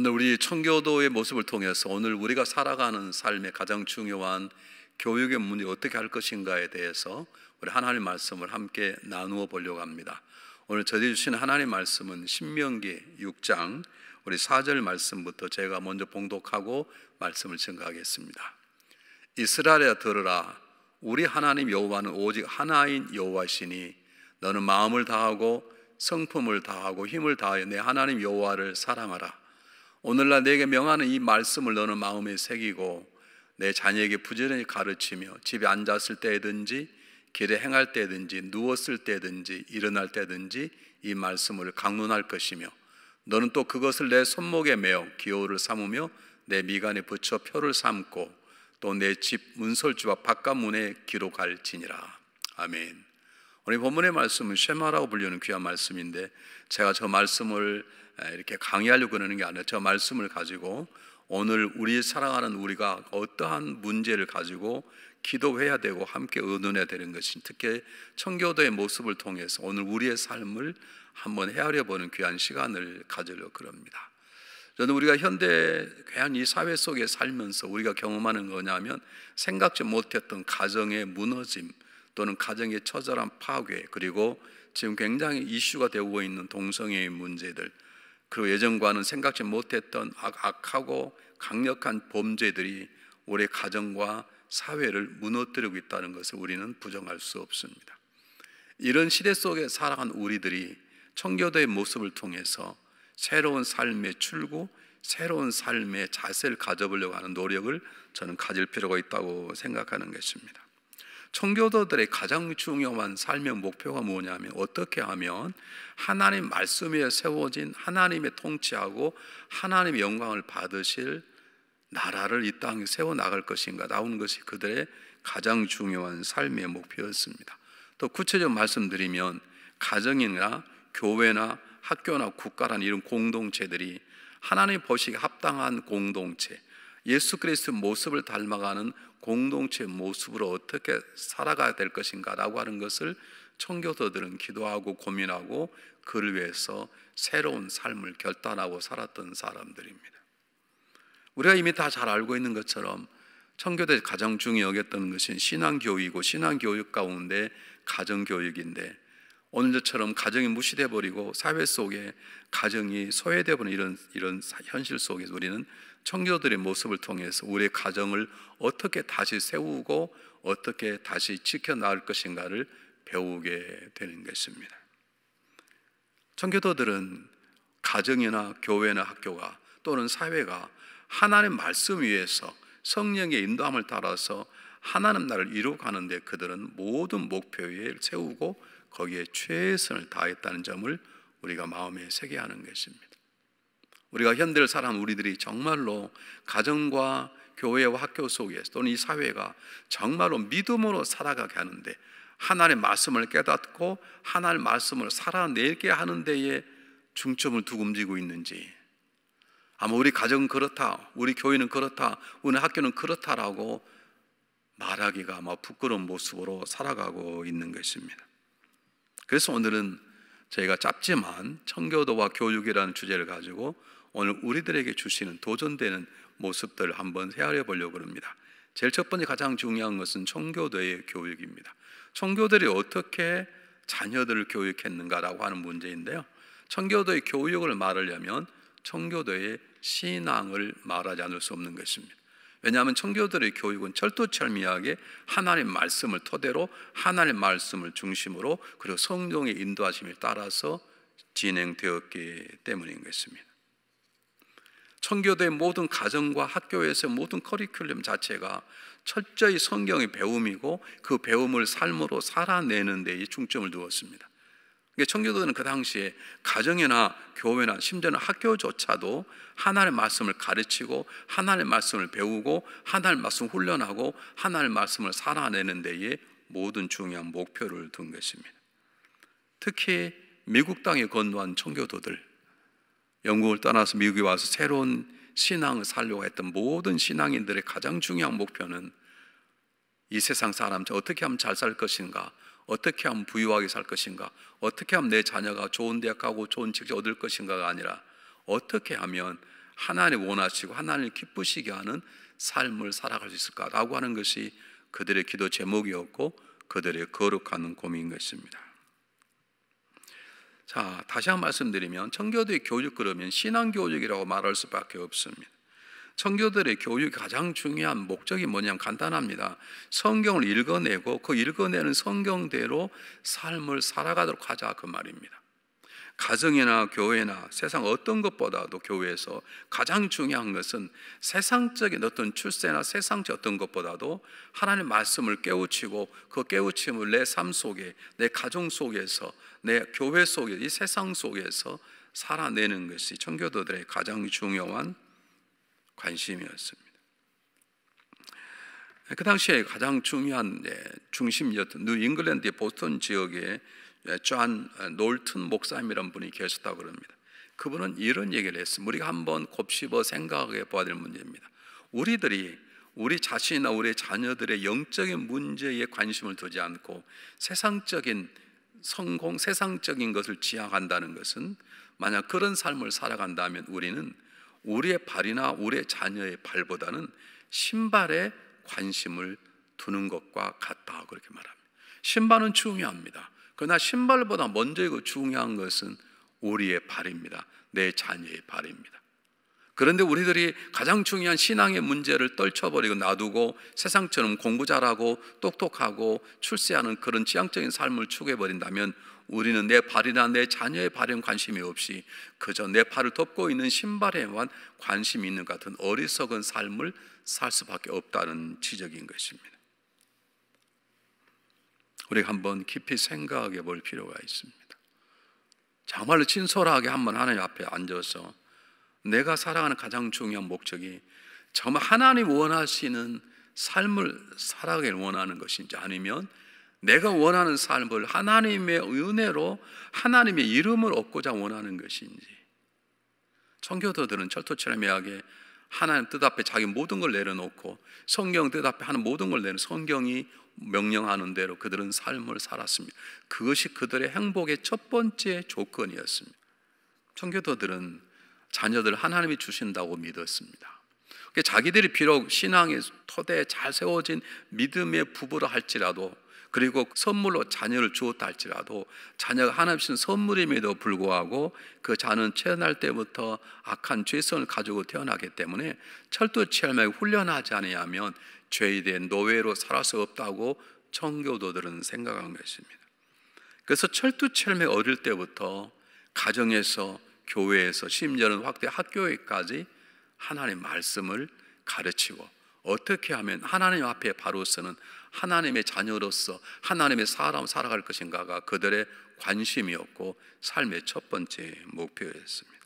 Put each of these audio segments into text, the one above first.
오늘 우리 청교도의 모습을 통해서 오늘 우리가 살아가는 삶의 가장 중요한 교육의 문제 어떻게 할 것인가에 대해서 우리 하나님 말씀을 함께 나누어 보려고 합니다. 오늘 저희 주신 하나님 말씀은 신명기 6장 우리 4절 말씀부터 제가 먼저 봉독하고 말씀을 증가하겠습니다. 이스라엘아 들으라 우리 하나님 여호와는 오직 하나인 여호와시니 너는 마음을 다하고 성품을 다하고 힘을 다하여 내 하나님 여호와를 사랑하라 오늘날 내게 명하는 이 말씀을 너는 마음에 새기고 내 자녀에게 부지런히 가르치며 집에 앉았을 때든지 길에 행할 때든지 누웠을 때든지 일어날 때든지 이 말씀을 강론할 것이며 너는 또 그것을 내 손목에 메어 기호를 삼으며 내 미간에 붙여 표를 삼고 또 내 집 문설주 와 바깥문에 기록할지니라 아멘. 오늘 본문의 말씀은 쉐마라고 불리는 귀한 말씀인데 제가 저 말씀을 이렇게 강의하려고 그러는 게 아니라 저 말씀을 가지고 오늘 우리 사랑하는 우리가 어떠한 문제를 가지고 기도해야 되고 함께 의논해야 되는 것이 특히 청교도의 모습을 통해서 오늘 우리의 삶을 한번 헤아려 보는 귀한 시간을 가지려 그럽니다. 저는 우리가 현대 괜한이 사회 속에 살면서 우리가 경험하는 거냐면 생각지 못했던 가정의 무너짐 또는 가정의 처절한 파괴 그리고 지금 굉장히 이슈가 되고 있는 동성애의 문제들 그리고 예전과는 생각지 못했던 악하고 강력한 범죄들이 우리 가정과 사회를 무너뜨리고 있다는 것을 우리는 부정할 수 없습니다. 이런 시대 속에 살아간 우리들이 청교도의 모습을 통해서 새로운 삶의 출구, 새로운 삶의 자세를 가져보려고 하는 노력을 저는 가질 필요가 있다고 생각하는 것입니다. 청교도들의 가장 중요한 삶의 목표가 뭐냐면 어떻게 하면 하나님 말씀에 세워진 하나님의 통치하고 하나님의 영광을 받으실 나라를 이 땅에 세워 나갈 것인가 나오는 것이 그들의 가장 중요한 삶의 목표였습니다. 또 구체적 말씀드리면 가정이나 교회나 학교나 국가란 이런 공동체들이 하나님 보시기에 합당한 공동체, 예수 그리스도 모습을 닮아가는 공동체 모습으로 어떻게 살아가야 될 것인가라고 하는 것을 청교도들은 기도하고 고민하고 그를 위해서 새로운 삶을 결단하고 살았던 사람들입니다. 우리가 이미 다 잘 알고 있는 것처럼 청교도에 가장 중요하겠던 것은 신앙교육이고 신앙교육 가운데 가정교육인데 오늘처럼 가정이 무시돼 버리고 사회 속에 가정이 소외돼 버리는 이런 이런 현실 속에서 우리는 청교들의 모습을 통해서 우리의 가정을 어떻게 다시 세우고 어떻게 다시 지켜 나갈 것인가를 배우게 되는 것입니다. 청교도들은 가정이나 교회나 학교가 또는 사회가 하나님의 말씀 위에서 성령의 인도함을 따라서 하나님 나를 이루고 가는데 그들은 모든 목표에 세우고 거기에 최선을 다했다는 점을 우리가 마음에 새게 하는 것입니다. 우리가 현대를 살아 우리들이 정말로 가정과 교회와 학교 속에서 또는 이 사회가 정말로 믿음으로 살아가게 하는데 하나님의 말씀을 깨닫고 하나님의 말씀을 살아내게 하는 데에 중점을 두고 움직이고 있는지 아마 우리 가정은 그렇다, 우리 교회는 그렇다, 우리 학교는 그렇다라고 말하기가 아마 부끄러운 모습으로 살아가고 있는 것입니다. 그래서 오늘은 저희가 짧지만 청교도와 교육이라는 주제를 가지고 오늘 우리들에게 주시는 도전되는 모습들을 한번 헤아려 보려고 합니다. 제일 첫 번째 가장 중요한 것은 청교도의 교육입니다. 청교들이 어떻게 자녀들을 교육했는가라고 하는 문제인데요. 청교도의 교육을 말하려면 청교도의 신앙을 말하지 않을 수 없는 것입니다. 왜냐하면 청교들의 교육은 철두철미하게 하나님 말씀을 토대로 하나님 말씀을 중심으로 그리고 성경의 인도하심을 따라서 진행되었기 때문인 것입니다. 청교도의 모든 가정과 학교에서 모든 커리큘럼 자체가 철저히 성경의 배움이고 그 배움을 삶으로 살아내는 데에 중점을 두었습니다. 청교도는 그 당시에 가정이나 교회나 심지어는 학교조차도 하나님의 말씀을 가르치고 하나님의 말씀을 배우고 하나님의 말씀 훈련하고 하나님의 말씀을 살아내는 데에 모든 중요한 목표를 둔 것입니다. 특히 미국 땅에 건너한 청교도들, 영국을 떠나서 미국에 와서 새로운 신앙을 살려고 했던 모든 신앙인들의 가장 중요한 목표는 이 세상 사람 어떻게 하면 잘 살 것인가 어떻게 하면 부유하게 살 것인가? 어떻게 하면 내 자녀가 좋은 대학 가고 좋은 직책 얻을 것인가가 아니라 어떻게 하면 하나님 원하시고 하나님을 기쁘시게 하는 삶을 살아갈 수 있을까라고 하는 것이 그들의 기도 제목이었고 그들의 거룩한 고민인 것입니다. 자, 다시 한 말씀드리면 청교도의 교육 그러면 신앙 교육이라고 말할 수밖에 없습니다. 청교들의 교육의 가장 중요한 목적이 뭐냐면 간단합니다. 성경을 읽어내고 그 읽어내는 성경대로 삶을 살아가도록 하자 그 말입니다. 가정이나 교회나 세상 어떤 것보다도 교회에서 가장 중요한 것은 세상적인 어떤 출세나 세상적 어떤 것보다도 하나님 말씀을 깨우치고 그 깨우침을 내 삶 속에 내 가정 속에서 내 교회 속에 이 세상 속에서 살아내는 것이 청교도들의 가장 중요한 관심이었습니다. 그 당시에 가장 중요한 중심이었던 뉴 잉글랜드의 보스턴 지역에 존 놀튼 목사님이란 분이 계셨다고 그니다 그분은 이런 얘기를 했습니다. 우리가 한번 곱씹어 생각해 봐야 될 문제입니다. 우리들이 우리 자신이나 우리 자녀들의 영적인 문제에 관심을 두지 않고 세상적인 성공, 세상적인 것을 지향한다는 것은 만약 그런 삶을 살아간다면 우리는 우리의 발이나 우리의 자녀의 발보다는 신발에 관심을 두는 것과 같다 그렇게 말합니다. 신발은 중요합니다. 그러나 신발보다 먼저이고 중요한 것은 우리의 발입니다. 내 자녀의 발입니다. 그런데 우리들이 가장 중요한 신앙의 문제를 떨쳐버리고 놔두고 세상처럼 공부 잘하고 똑똑하고 출세하는 그런 지향적인 삶을 추구해버린다면 우리는 내 발이나 내 자녀의 발엔 관심이 없이 그저 내 발을 덮고 있는 신발에만 관심이 있는 같은 어리석은 삶을 살 수밖에 없다는 지적인 것입니다. 우리가 한번 깊이 생각해 볼 필요가 있습니다. 정말로 친솔하게 한번 하나님 앞에 앉아서 내가 살아가는 가장 중요한 목적이 정말 하나님 원하시는 삶을 살아가길 원하는 것인지 아니면 내가 원하는 삶을 하나님의 은혜로 하나님의 이름을 얻고자 원하는 것인지 청교도들은 철토처럼 이야 하나님 뜻 앞에 자기 모든 걸 내려놓고 성경 뜻 앞에 하는 모든 걸 내는 성경이 명령하는 대로 그들은 삶을 살았습니다. 그것이 그들의 행복의 첫 번째 조건이었습니다. 청교도들은 자녀들 하나님이 주신다고 믿었습니다. 자기들이 비록 신앙의 토대에 잘 세워진 믿음의 부부라 할지라도 그리고 선물로 자녀를 주었다 할지라도 자녀가 하나님신 선물임에도 불구하고 그 자는 태어날 때부터 악한 죄성을 가지고 태어나기 때문에 철두철미하게 훈련하지 않으면 죄에 대한 노예로 살아수 없다고 청교도들은 생각한 것입니다. 그래서 철두철미 어릴 때부터 가정에서 교회에서 심지어는 확대 학교에까지 하나님 의 말씀을 가르치고 어떻게 하면 하나님 앞에 바로 서는 하나님의 자녀로서 하나님의 사람 살아갈 것인가가 그들의 관심이었고 삶의 첫 번째 목표였습니다.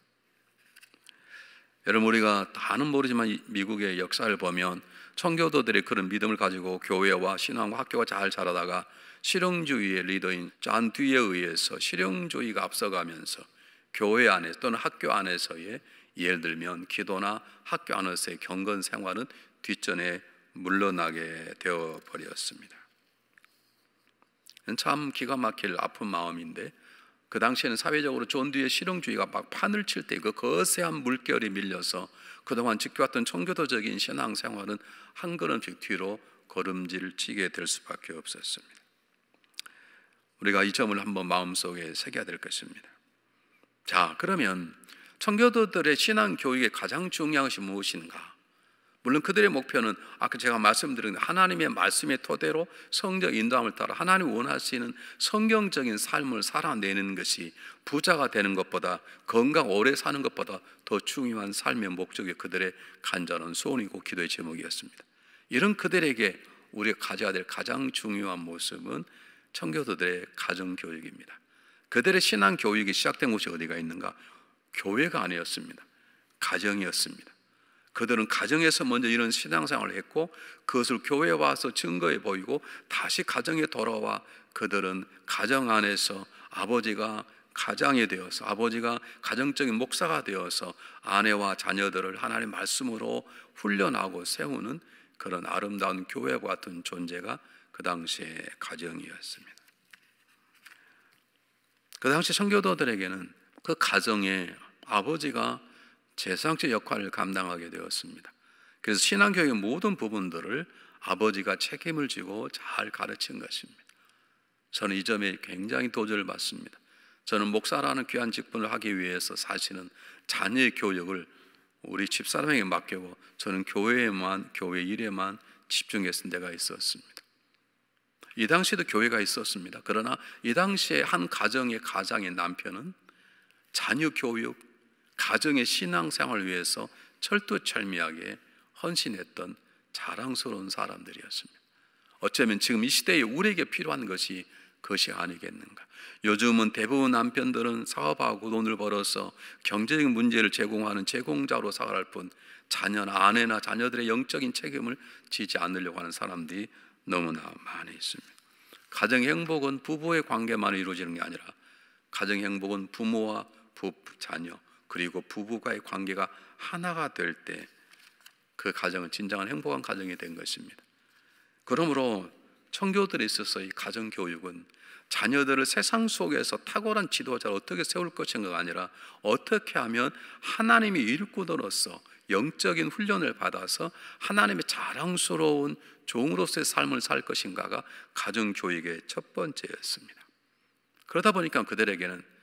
여러분 우리가 다는 모르지만 미국의 역사를 보면 청교도들의 그런 믿음을 가지고 교회와 신앙과 학교가 잘 자라다가 실용주의의 리더인 잔 뒤에 의해서 실용주의가 앞서가면서 교회 안에 또는 학교 안에서의 예를 들면 기도나 학교 안에서의 경건 생활은 뒷전에 물러나게 되어 버렸습니다. 참 기가 막힐 아픈 마음인데 그 당시에는 사회적으로 존두의 실용주의가 막 판을 칠 때 그 거세한 물결이 밀려서 그동안 지켜왔던 청교도적인 신앙생활은 한 걸음씩 뒤로 걸음질치게 될 수밖에 없었습니다. 우리가 이 점을 한번 마음속에 새겨야 될 것입니다. 자, 그러면 청교도들의 신앙 교육의 가장 중요한 것이 무엇인가? 물론 그들의 목표는 아까 제가 말씀드린 하나님의 말씀의 토대로 성적 인도함을 따라 하나님 원하시는 성경적인 삶을 살아내는 것이 부자가 되는 것보다 건강 오래 사는 것보다 더 중요한 삶의 목적이 그들의 간절한 소원이고 기도의 제목이었습니다. 이런 그들에게 우리가 가져야 될 가장 중요한 모습은 청교도들의 가정 교육입니다. 그들의 신앙 교육이 시작된 곳이 어디가 있는가? 교회가 아니었습니다. 가정이었습니다. 그들은 가정에서 먼저 이런 신앙생활을 했고 그것을 교회에 와서 증거해 보이고 다시 가정에 돌아와 그들은 가정 안에서 아버지가 가장이 되어서 아버지가 가정적인 목사가 되어서 아내와 자녀들을 하나님의 말씀으로 훈련하고 세우는 그런 아름다운 교회 같은 존재가 그 당시의 가정이었습니다. 그 당시 선교도들에게는그 가정에 아버지가 제사장의 역할을 감당하게 되었습니다. 그래서 신앙교육의 모든 부분들을 아버지가 책임을 지고 잘 가르친 것입니다. 저는 이 점에 굉장히 도전을 받습니다. 저는 목사라는 귀한 직분을 하기 위해서 사실은 자녀의 교육을 우리 집사람에게 맡기고 저는 교회에만 교회 일에만 집중했을 때가 있었습니다. 이당시도 교회가 있었습니다. 그러나 이 당시에 한 가정의 가장인 남편은 자녀 교육, 가정의 신앙생활을 위해서 철두철미하게 헌신했던 자랑스러운 사람들이었습니다. 어쩌면 지금 이 시대에 우리에게 필요한 것이 그것이 아니겠는가. 요즘은 대부분 남편들은 사업하고 돈을 벌어서 경제적인 문제를 제공하는 제공자로 살아갈 뿐 자녀나 아내나 자녀들의 영적인 책임을 지지 않으려고 하는 사람들이 너무나 많이 있습니다. 가정 행복은 부부의 관계만 이루어지는 게 아니라 가정 행복은 부모와 부부, 자녀, 그리고 부부가의 관계가 하나가 될 때 그 가정은 진정한 행복한 가정이 된 것입니다. 그러므로 청교들에 있어서 이 가정 교육은 자녀들을 세상 속에서 탁월한 지도자를 어떻게 세울 것인가가 아니라 어떻게 하면 하나님의 일꾼으로서 영적인 훈련을 받아서 하나님의 자랑스러운 종으로서의 삶을 살 것인가가 가정 교육의 첫 번째였습니다. 그러다 보니까 그들에게는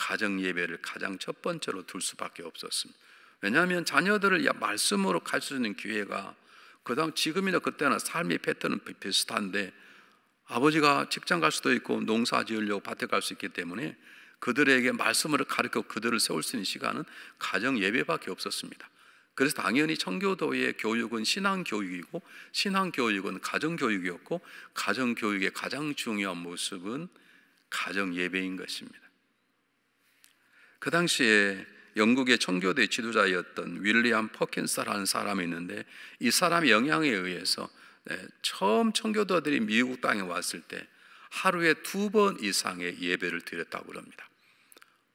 가정 예배를 가장 첫 번째로 둘 수밖에 없었습니다. 왜냐하면 자녀들을 말씀으로 갈 수 있는 기회가 그다음 지금이나 그때나 삶의 패턴은 비슷한데 아버지가 직장 갈 수도 있고 농사 지으려고 밭에 갈 수 있기 때문에 그들에게 말씀을 가르쳐 그들을 세울 수 있는 시간은 가정 예배밖에 없었습니다. 그래서 당연히 청교도의 교육은 신앙 교육이고 신앙 교육은 가정 교육이었고 가정 교육의 가장 중요한 모습은 가정 예배인 것입니다. 그 당시에 영국의 청교대 지도자였던 윌리엄 퍼킨스라는 사람이 있는데 이 사람의 영향에 의해서 네, 처음 청교도들이 미국 땅에 왔을 때 하루에 두 번 이상의 예배를 드렸다고 그럽니다.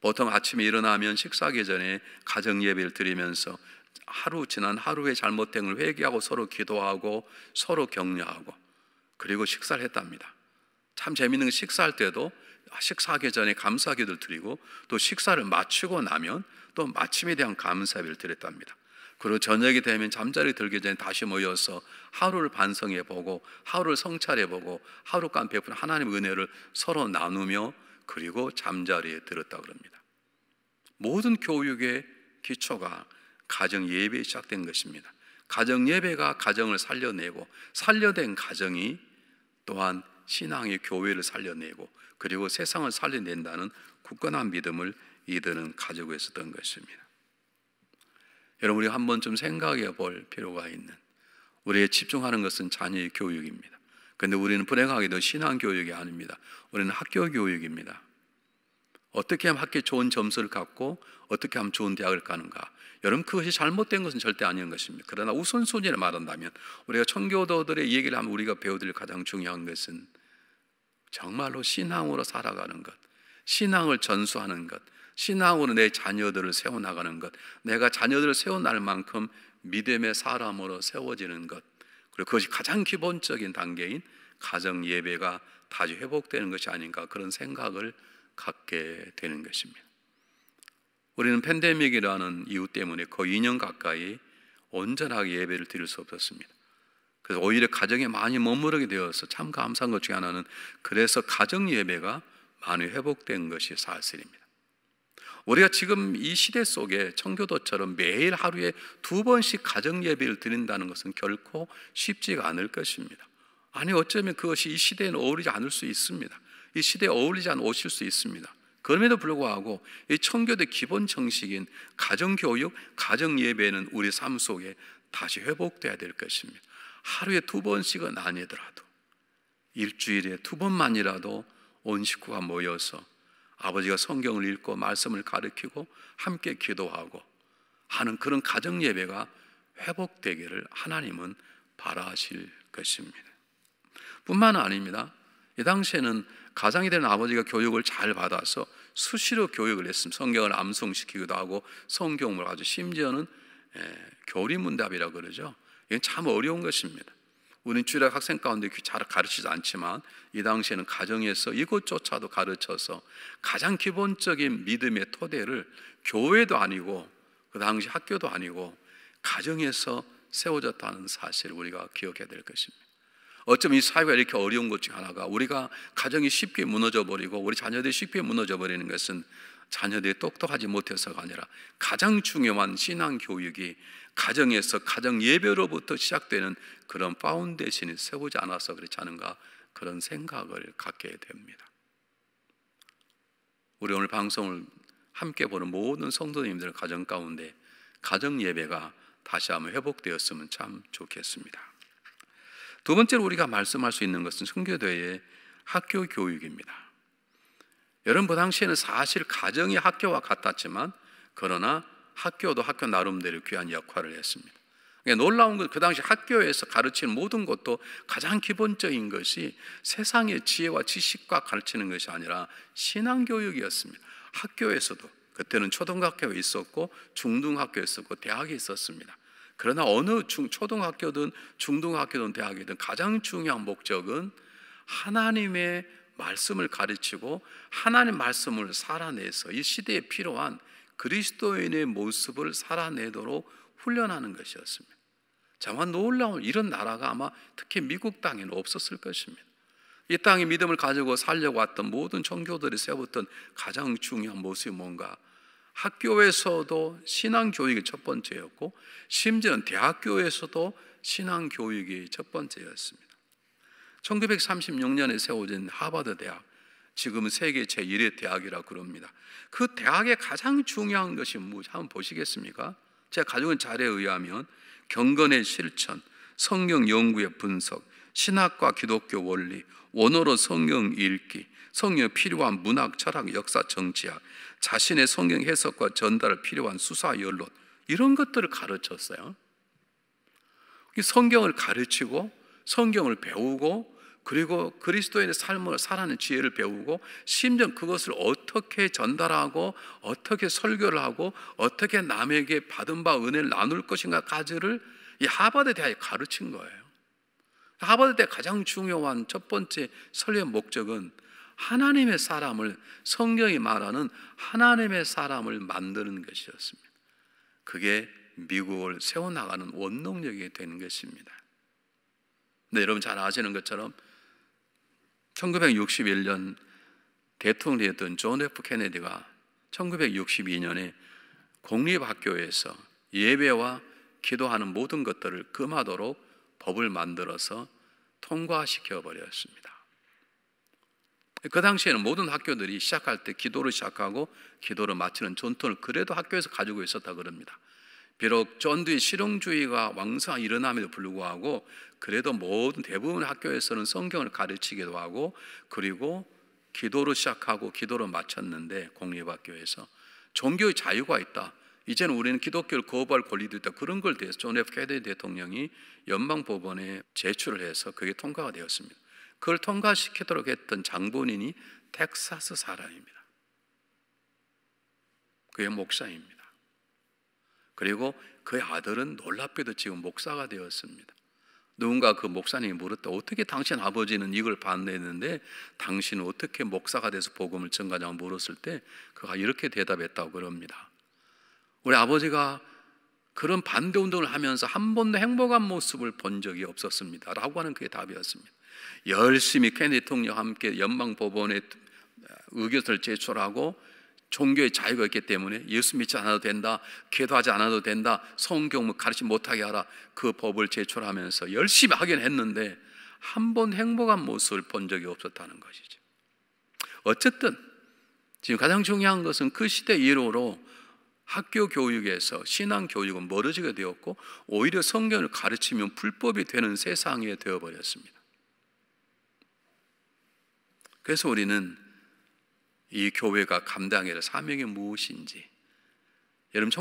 보통 아침에 일어나면 식사하기 전에 가정 예배를 드리면서 하루 지난 하루의 잘못된을 회개하고 서로 기도하고 서로 격려하고 그리고 식사를 했답니다. 참 재밌는 식사할 때도 아, 식사하기 전에 감사 기도를 드리고 또 식사를 마치고 나면 또 마침에 대한 감사 비를 드렸답니다. 그리고 저녁이 되면 잠자리 들기 전에 다시 모여서 하루를 반성해 보고 하루를 성찰해 보고 하루간 베푼 하나님 은혜를 서로 나누며 그리고 잠자리에 들었다 그럽니다. 모든 교육의 기초가 가정 예배에 시작된 것입니다. 가정 예배가 가정을 살려내고 살려낸 가정이 또한 신앙의 교회를 살려내고 그리고 세상을 살려낸다는 굳건한 믿음을 이들은 가지고 있었던 것입니다. 여러분 우리 한 번쯤 생각해 볼 필요가 있는 우리의 집중하는 것은 자녀의 교육입니다. 근데 우리는 불행하게도 신앙 교육이 아닙니다. 우리는 학교 교육입니다. 어떻게 하면 학교에 좋은 점수를 갖고 어떻게 하면 좋은 대학을 가는가? 여러분 그것이 잘못된 것은 절대 아닌 것입니다. 그러나 우선순위를 말한다면 우리가 청교도들의 얘기를 하면 우리가 배워들 가장 중요한 것은 정말로 신앙으로 살아가는 것, 신앙을 전수하는 것, 신앙으로 내 자녀들을 세워나가는 것, 내가 자녀들을 세워날 만큼 믿음의 사람으로 세워지는 것, 그리고 그것이 가장 기본적인 단계인 가정 예배가 다시 회복되는 것이 아닌가 그런 생각을 갖게 되는 것입니다. 우리는 팬데믹이라는 이유 때문에 거의 2년 가까이 온전하게 예배를 드릴 수 없었습니다. 그래서 오히려 가정에 많이 머무르게 되어서 참 감사한 것 중에 하나는 그래서 가정 예배가 많이 회복된 것이 사실입니다. 우리가 지금 이 시대 속에 청교도처럼 매일 하루에 두 번씩 가정 예배를 드린다는 것은 결코 쉽지가 않을 것입니다. 아니 어쩌면 그것이 이 시대에는 어울리지 않을 수 있습니다. 이 시대에 어울리지 않아 실수 있습니다. 그럼에도 불구하고 이 청교대 기본 정식인 가정 교육, 가정 예배는 우리 삶 속에 다시 회복돼야 될 것입니다. 하루에 두 번씩은 아니더라도 일주일에 두 번만이라도 온 식구가 모여서 아버지가 성경을 읽고 말씀을 가르치고 함께 기도하고 하는 그런 가정 예배가 회복되기를 하나님은 바라실 것입니다. 뿐만 아닙니다. 이 당시에는 가장이 된 아버지가 교육을 잘 받아서 수시로 교육을 했습니다. 성경을 암송시키기도 하고 성경을 아주 심지어는 예, 교리문답이라 그러죠. 이건 참 어려운 것입니다. 우리는 주일학 학생 가운데 잘 가르치지 않지만 이 당시에는 가정에서 이것조차도 가르쳐서 가장 기본적인 믿음의 토대를 교회도 아니고 그 당시 학교도 아니고 가정에서 세워졌다는 사실을 우리가 기억해야 될 것입니다. 어쩌면 이 사회가 이렇게 어려운 것중 하나가 우리가 가정이 쉽게 무너져 버리고 우리 자녀들이 쉽게 무너져 버리는 것은 자녀들이 똑똑하지 못해서가 아니라 가장 중요한 신앙 교육이 가정에서 가정 예배로부터 시작되는 그런 파운데이션이 세우지 않아서 그렇지 않은가 그런 생각을 갖게 됩니다. 우리 오늘 방송을 함께 보는 모든 성도님들 가정 가운데 가정 예배가 다시 한번 회복되었으면 참 좋겠습니다. 두 번째로 우리가 말씀할 수 있는 것은 선교대의 학교 교육입니다. 여러분 그 당시에는 사실 가정이 학교와 같았지만 그러나 학교도 학교 나름대로 귀한 역할을 했습니다. 그러니까 놀라운 건 그 당시 학교에서 가르치는 모든 것도 가장 기본적인 것이 세상의 지혜와 지식과 가르치는 것이 아니라 신앙교육이었습니다. 학교에서도 그때는 초등학교에 있었고 중등학교 있었고 대학에 있었습니다. 그러나 어느 중, 초등학교든 중등학교든 대학이든 가장 중요한 목적은 하나님의 말씀을 가르치고 하나님 말씀을 살아내서 이 시대에 필요한 그리스도인의 모습을 살아내도록 훈련하는 것이었습니다. 정말 놀라운 이런 나라가 아마 특히 미국 땅에는 없었을 것입니다. 이 땅에 믿음을 가지고 살려고 왔던 모든 종교들이 세웠던 가장 중요한 모습이 뭔가 학교에서도 신앙 교육이 첫 번째였고 심지어는 대학교에서도 신앙 교육이 첫 번째였습니다. 1936년에 세워진 하버드 대학, 지금 세계 제1의 대학이라 그럽니다. 그 대학의 가장 중요한 것이 무엇? 뭐, 한번 보시겠습니까? 제가 가져 자료에 의하면 경건의 실천, 성경 연구의 분석, 신학과 기독교 원리, 원어로 성경 읽기, 성경에 필요한 문학, 철학, 역사, 정치학, 자신의 성경 해석과 전달을 필요한 수사, 연론 이런 것들을 가르쳤어요. 성경을 가르치고 성경을 배우고 그리고 그리스도인의 삶을 살아는 지혜를 배우고 심지어 그것을 어떻게 전달하고 어떻게 설교를 하고 어떻게 남에게 받은 바 은혜를 나눌 것인가까지를 이 하버드 대학에 가르친 거예요. 하버드 대 가장 중요한 첫 번째 설례 목적은 하나님의 사람을 성경이 말하는 하나님의 사람을 만드는 것이었습니다. 그게 미국을 세워나가는 원동력이 되는 것입니다. 근 네, 여러분 잘 아시는 것처럼 1961년 대통령이었던 존 F 케네디가 1962년에 공립학교에서 예배와 기도하는 모든 것들을 금하도록 법을 만들어서 통과시켜 버렸습니다. 그 당시에는 모든 학교들이 시작할 때 기도를 시작하고 기도를 마치는 전통을 그래도 학교에서 가지고 있었다 그럽니다. 비록 전두의 실용주의가 왕성히 일어남에도 불구하고 그래도 모든 대부분 학교에서는 성경을 가르치기도 하고 그리고 기도로 시작하고 기도로 마쳤는데 공립학교에서 종교의 자유가 있다. 이제는 우리는 기독교를 거부할 권리도 있다. 그런 걸 대해서 존 F 케네디 대통령이 연방 법원에 제출을 해서 그게 통과가 되었습니다. 그걸 통과시키도록 했던 장본인이 텍사스 사람입니다. 그의 목사입니다. 그리고 그의 아들은 놀랍게도 지금 목사가 되었습니다. 누군가 그 목사님이 물었다. 어떻게 당신 아버지는 이걸 반대했는데 당신은 어떻게 목사가 돼서 복음을 전가냐고 물었을 때 그가 이렇게 대답했다고 그럽니다. 우리 아버지가 그런 반대 운동을 하면서 한 번도 행복한 모습을 본 적이 없었습니다. 라고 하는 그의 답이었습니다. 열심히 케네디 통령과 함께 연방법원에 의견을 제출하고 종교의 자유가 있기 때문에 예수 믿지 않아도 된다, 기도하지 않아도 된다, 성경문 뭐 가르치지 못하게 하라 그 법을 제출하면서 열심히 하긴 했는데 한 번 행복한 모습을 본 적이 없었다는 것이죠. 어쨌든 지금 가장 중요한 것은 그 시대 이후로 학교 교육에서 신앙 교육은 멀어지게 되었고 오히려 성경을 가르치면 불법이 되는 세상이 되어버렸습니다. 그래서 우리는 이 교회가 감당해야 할 사명이 무엇인지 여러분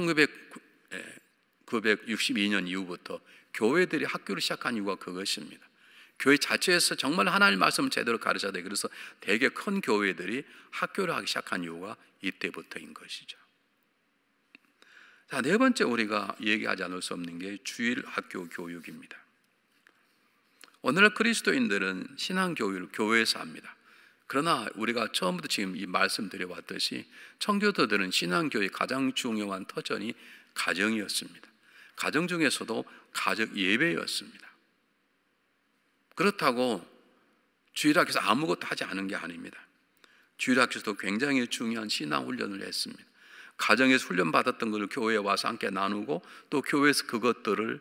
1962년 이후부터 교회들이 학교를 시작한 이유가 그것입니다. 교회 자체에서 정말 하나님 말씀을 제대로 가르쳐야 돼. 그래서 대개 큰 교회들이 학교를 하기 시작한 이유가 이때부터인 것이죠. 자, 네 번째 우리가 얘기하지 않을 수 없는 게 주일 학교 교육입니다. 오늘날 그리스도인들은 신앙 교육을 교회에서 합니다. 그러나 우리가 처음부터 지금 이 말씀드려 왔듯이 청교도들은 신앙교의 가장 중요한 터전이 가정이었습니다. 가정 중에서도 가정 예배였습니다. 그렇다고 주일학교에서 아무것도 하지 않은 게 아닙니다. 주일학교에서도 굉장히 중요한 신앙 훈련을 했습니다. 가정에서 훈련받았던 것을 교회에 와서 함께 나누고 또 교회에서 그것들을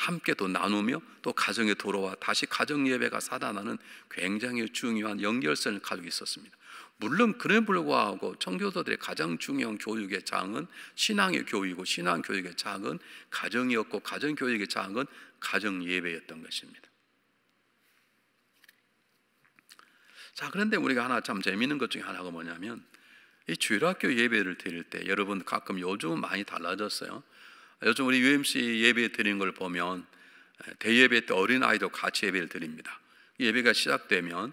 함께 또 나누며 또 가정에 돌아와 다시 가정 예배가 사단하는 굉장히 중요한 연결선을 가지고 있었습니다. 물론 그에 불과하고 청교도들의 가장 중요한 교육의 장은 신앙의 교육이고 신앙 교육의 장은 가정이었고 가정 교육의 장은 가정 예배였던 것입니다. 자 그런데 우리가 하나 참 재미있는 것 중에 하나가 뭐냐면 이 주일학교 예배를 드릴 때 여러분 가끔 요즘은 많이 달라졌어요. 요즘 우리 UMC 예배 드리는 걸 보면 대예배 때 어린 아이도 같이 예배를 드립니다. 예배가 시작되면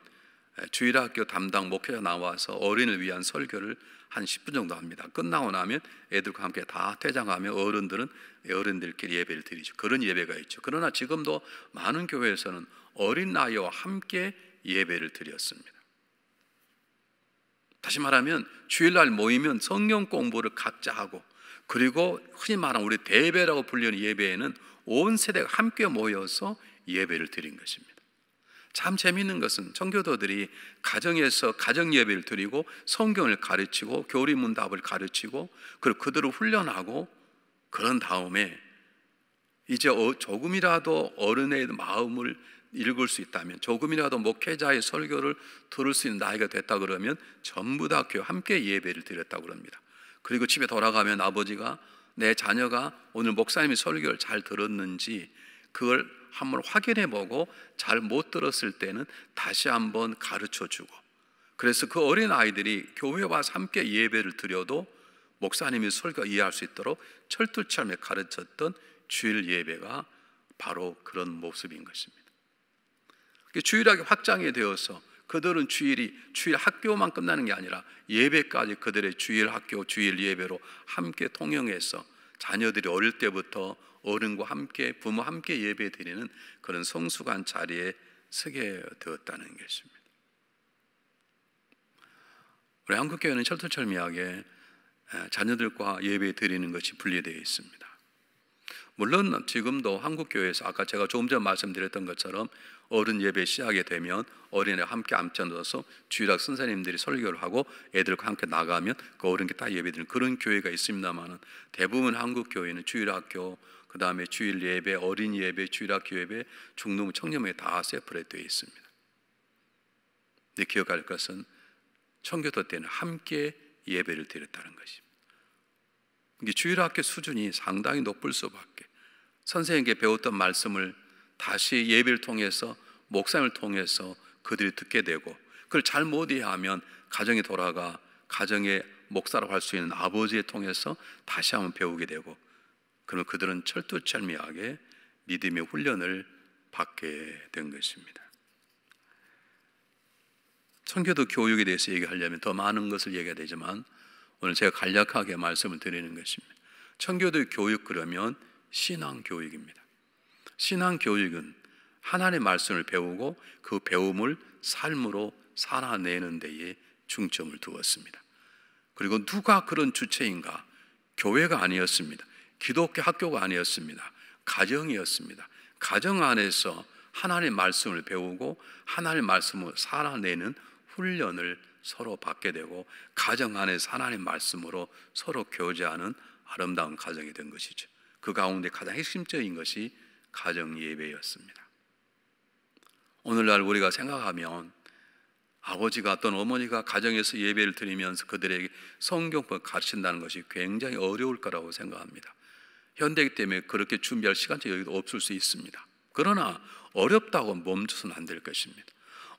주일 학교 담당 목회자 나와서 어린을 위한 설교를 한 10분 정도 합니다. 끝나고 나면 애들과 함께 다 퇴장하며 어른들은 어른들끼리 예배를 드리죠. 그런 예배가 있죠. 그러나 지금도 많은 교회에서는 어린 아이와 함께 예배를 드렸습니다. 다시 말하면 주일날 모이면 성경 공부를 각자 하고 그리고 흔히 말하는 우리 대배라고 불리는 예배에는 온 세대가 함께 모여서 예배를 드린 것입니다. 참 재미있는 것은 청교도들이 가정에서 가정 예배를 드리고 성경을 가르치고 교리 문답을 가르치고 그리고 그들을 훈련하고 그런 다음에 이제 어, 조금이라도 어른의 마음을 읽을 수 있다면 조금이라도 목회자의 설교를 들을 수 있는 나이가 됐다 그러면 전부 다 교회 함께 예배를 드렸다고 그럽니다. 그리고 집에 돌아가면 아버지가 내 자녀가 오늘 목사님이 설교를 잘 들었는지 그걸 한번 확인해 보고 잘 못 들었을 때는 다시 한번 가르쳐 주고 그래서 그 어린 아이들이 교회와 함께 예배를 드려도 목사님이 설교 이해할 수 있도록 철두철미 가르쳤던 주일 예배가 바로 그런 모습인 것입니다. 주일학이 확장이 되어서 그들은 주일이 주일 학교만 끝나는 게 아니라 예배까지 그들의 주일 학교, 주일 예배로 함께 통영해서 자녀들이 어릴 때부터 어른과 함께 부모 함께 예배 드리는 그런 성숙한 자리에 서게 되었다는 것입니다. 우리 한국교회는 철두철미하게 자녀들과 예배 드리는 것이 분리되어 있습니다. 물론 지금도 한국 교회에서 아까 제가 조금 전 말씀드렸던 것처럼 어른 예배 시작이 되면 어린애와 함께 앉혀서 주일학 선생님들이 설교를 하고 애들과 함께 나가면 그 어른께 딱 예배드리는 그런 교회가 있습니다만은 대부분 한국 교회는 주일학교 그 다음에 주일 예배, 어린 예배, 주일학교 예배, 중노 청년회 다 세퍼레이트되어 있습니다. 근데 기억할 것은 청교도 때는 함께 예배를 드렸다는 것입니다. 이게 주일학교 수준이 상당히 높을 수밖에. 선생님께 배웠던 말씀을 다시 예배를 통해서 목사님을 통해서 그들이 듣게 되고 그걸 잘못 이해하면 가정에 돌아가 가정의 목사라고 할 수 있는 아버지에 통해서 다시 한번 배우게 되고 그러면 그들은 철두철미하게 믿음의 훈련을 받게 된 것입니다. 청교도 교육에 대해서 얘기하려면 더 많은 것을 얘기해야 되지만 오늘 제가 간략하게 말씀을 드리는 것입니다. 청교도 교육 그러면 신앙 교육입니다. 신앙 교육은 하나님의 말씀을 배우고 그 배움을 삶으로 살아내는 데에 중점을 두었습니다. 그리고 누가 그런 주체인가? 교회가 아니었습니다. 기독교 학교가 아니었습니다. 가정이었습니다. 가정 안에서 하나님의 말씀을 배우고 하나님의 말씀을 살아내는 훈련을 서로 받게 되고 가정 안에 하나님의 말씀으로 서로 교제하는 아름다운 가정이 된 것이죠. 그 가운데 가장 핵심적인 것이 가정 예배였습니다. 오늘날 우리가 생각하면 아버지가 어떤 어머니가 가정에서 예배를 드리면서 그들에게 성경법 가르친다는 것이 굉장히 어려울 거라고 생각합니다. 현대기 때문에 그렇게 준비할 시간적 여유도 없을 수 있습니다. 그러나 어렵다고 멈춰서는 안 될 것입니다.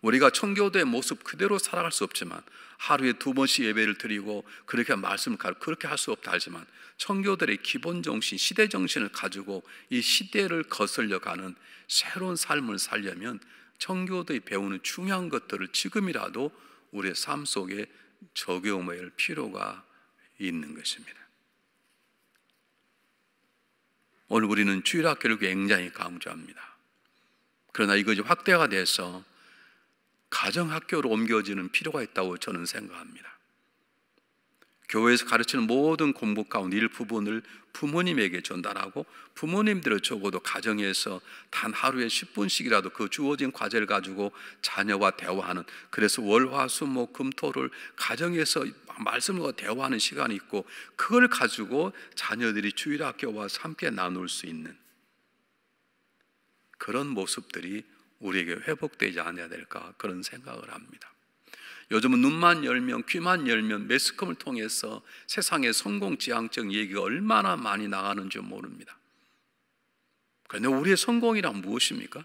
우리가 청교도의 모습 그대로 살아갈 수 없지만 하루에 두 번씩 예배를 드리고 그렇게 말씀을 가르 그렇게 할 수 없다 하지만 청교들의 기본 정신, 시대 정신을 가지고 이 시대를 거슬려 가는 새로운 삶을 살려면 청교도의 배우는 중요한 것들을 지금이라도 우리의 삶 속에 적용할 필요가 있는 것입니다. 오늘 우리는 주일학교를 굉장히 강조합니다. 그러나 이것이 확대가 돼서 가정학교로 옮겨지는 필요가 있다고 저는 생각합니다. 교회에서 가르치는 모든 공부 가운데 일부분을 부모님에게 전달하고 부모님들은 적어도 가정에서 단 하루에 10분씩이라도 그 주어진 과제를 가지고 자녀와 대화하는 그래서 월화수목금토를 뭐 가정에서 말씀과 대화하는 시간이 있고 그걸 가지고 자녀들이 주일학교와 함께 나눌 수 있는 그런 모습들이 우리에게 회복되지 않아야 될까 그런 생각을 합니다. 요즘은 눈만 열면 귀만 열면 매스컴을 통해서 세상의 성공지향적 얘기가 얼마나 많이 나가는지 모릅니다. 그런데 우리의 성공이란 무엇입니까?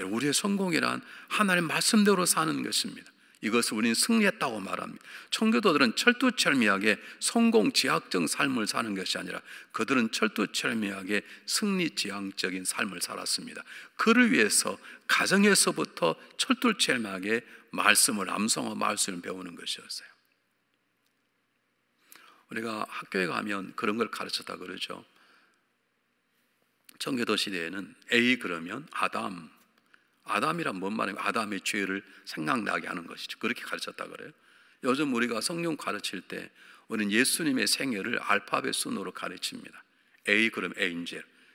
우리의 성공이란 하나님 말씀대로 사는 것입니다. 이것을 우리는 승리했다고 말합니다. 청교도들은 철두철미하게 성공지향적 삶을 사는 것이 아니라 그들은 철두철미하게 승리지향적인 삶을 살았습니다. 그를 위해서 가정에서부터 철두철미하게 말씀을 암송하 말씀을 배우는 것이었어요. 우리가 학교에 가면 그런 걸 가르쳤다 그러죠. 청교도 시대에는 A 그러면 아담, 아담이란 뭔 말이에요? 아담의 죄를 생각나게 하는 것이죠. 그렇게 가르쳤다 그래요. 요즘 우리가 성령 가르칠 때 우리는 예수님의 생애를 알파벳 순으로 가르칩니다. A 그럼 a n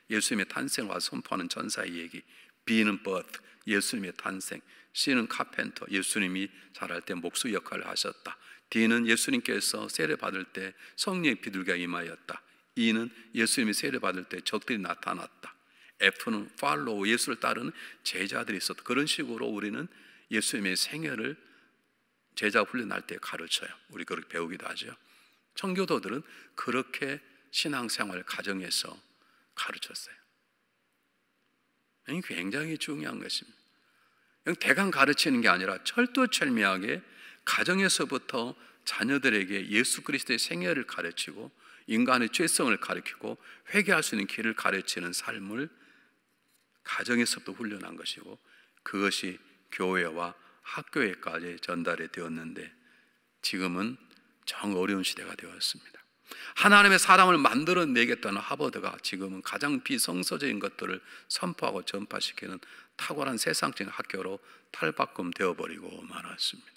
예수님의 탄생과 선포하는 전사의 얘기. B는 birth, 예수님의 탄생. C는 카펜터, 예수님이 자랄 때 목수 역할을 하셨다. D는 예수님께서 세례 받을 때 성령의 비둘기가 임하였다. E는 예수님이 세례 받을 때 적들이 나타났다. F는 팔로우, 예수를 따르는 제자들이 있었다. 그런 식으로 우리는 예수님의 생애를 제자 훈련할 때 가르쳐요. 우리 그렇게 배우기도 하죠. 청교도들은 그렇게 신앙생활 가정에서 가르쳤어요. 이게 굉장히 중요한 것입니다. 대강 가르치는 게 아니라 철두철미하게 가정에서부터 자녀들에게 예수 그리스도의 생애를 가르치고 인간의 죄성을 가르치고 회개할 수 있는 길을 가르치는 삶을 가정에서부터 훈련한 것이고 그것이 교회와 학교에까지 전달이 되었는데 지금은 정 어려운 시대가 되었습니다. 하나님의 사람을 만들어내겠다는 하버드가 지금은 가장 비성서적인 것들을 선포하고 전파시키는 탁월한 세상적인 학교로 탈바꿈 되어버리고 말았습니다.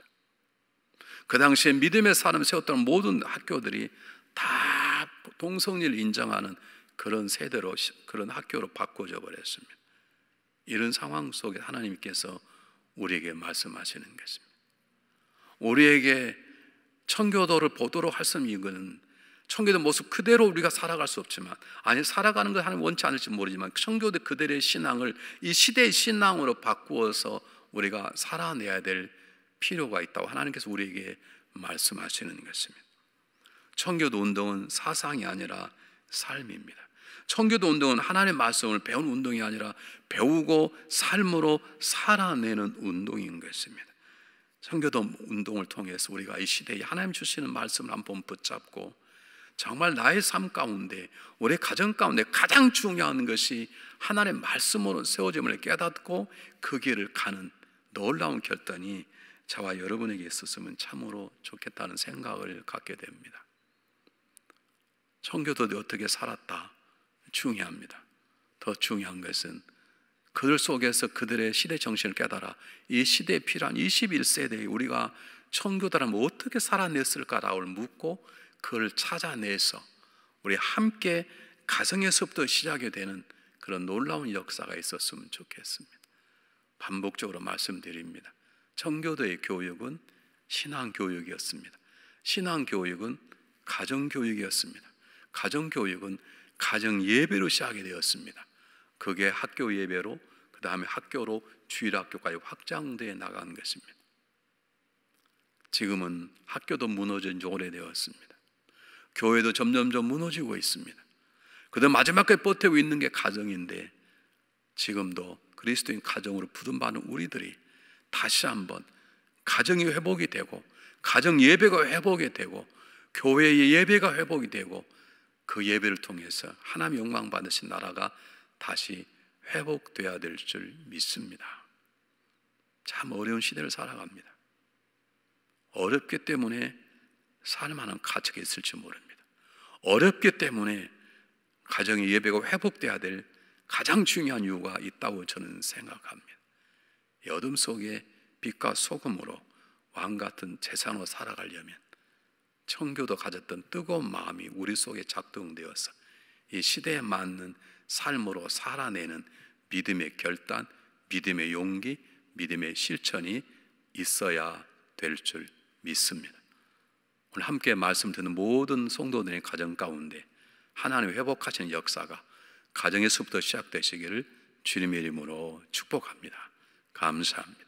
그 당시에 믿음의 사람 세웠던 모든 학교들이 다동성애 인정하는 그런 세대로 그런 학교로 바꿔져 버렸습니다. 이런 상황 속에 하나님께서 우리에게 말씀하시는 것입니다. 우리에게 청교도를 보도록 할수 이거는 청교도 모습 그대로 우리가 살아갈 수 없지만 아니 살아가는 걸 하나님 원치 않을지 모르지만 청교도 그들의 신앙을 이 시대의 신앙으로 바꾸어서 우리가 살아내야 될 필요가 있다고 하나님께서 우리에게 말씀하시는 것입니다. 청교도 운동은 사상이 아니라 삶입니다. 청교도 운동은 하나님의 말씀을 배운 운동이 아니라 배우고 삶으로 살아내는 운동인 것입니다. 청교도 운동을 통해서 우리가 이 시대에 하나님 주시는 말씀을 한번 붙잡고 정말 나의 삶 가운데 우리 가정 가운데 가장 중요한 것이 하나님의 말씀으로 세워짐을 깨닫고 그 길을 가는 놀라운 결단이 저와 여러분에게 있었으면 참으로 좋겠다는 생각을 갖게 됩니다. 청교도들 어떻게 살았다? 중요합니다. 더 중요한 것은 그들 속에서 그들의 시대 정신을 깨달아 이 시대에 필요한 21세대에 우리가 청교도라 어떻게 살아냈을까라고 묻고 그걸 찾아내서 우리 함께 가정에서부터 시작이 되는 그런 놀라운 역사가 있었으면 좋겠습니다. 반복적으로 말씀드립니다. 청교도의 교육은 신앙 교육이었습니다. 신앙 교육은 가정 교육이었습니다. 가정 교육은 가정 예배로 시작이 되었습니다. 그게 학교 예배로 그 다음에 학교로 주일 학교까지 확장돼 나간 것입니다. 지금은 학교도 무너진 지 오래되었습니다. 교회도 점점점 무너지고 있습니다. 그다음 마지막까지 버티고 있는 게 가정인데 지금도 그리스도인 가정으로 부름받는 우리들이 다시 한번 가정이 회복이 되고 가정 예배가 회복이 되고 교회의 예배가 회복이 되고 그 예배를 통해서 하나님 영광 받으신 나라가 다시 회복돼야 될 줄 믿습니다. 참 어려운 시대를 살아갑니다. 어렵기 때문에 살만한 가치가 있을지 모릅니다. 어렵기 때문에 가정의 예배가 회복돼야 될 가장 중요한 이유가 있다고 저는 생각합니다. 여름 속에 빛과 소금으로 왕 같은 재산으로 살아가려면 청교도 가졌던 뜨거운 마음이 우리 속에 작동되어서 이 시대에 맞는 삶으로 살아내는 믿음의 결단, 믿음의 용기, 믿음의 실천이 있어야 될 줄 믿습니다. 오늘 함께 말씀 듣는 모든 성도들의 가정 가운데 하나님 회복하시는 역사가 가정에서부터 시작되시기를 주님의 이름으로 축복합니다. 감사합니다.